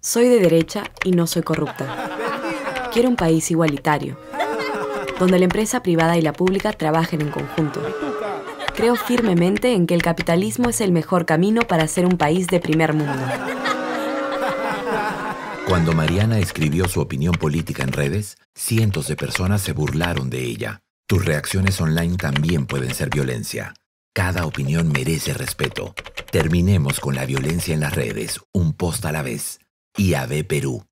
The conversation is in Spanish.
Soy de derecha y no soy corrupta. Quiero un país igualitario, donde la empresa privada y la pública trabajen en conjunto. Creo firmemente en que el capitalismo es el mejor camino para ser un país de primer mundo. Cuando Mariana escribió su opinión política en redes, cientos de personas se burlaron de ella. Tus reacciones online también pueden ser violencia. Cada opinión merece respeto. Terminemos con la violencia en las redes, un post a la vez y AB Perú.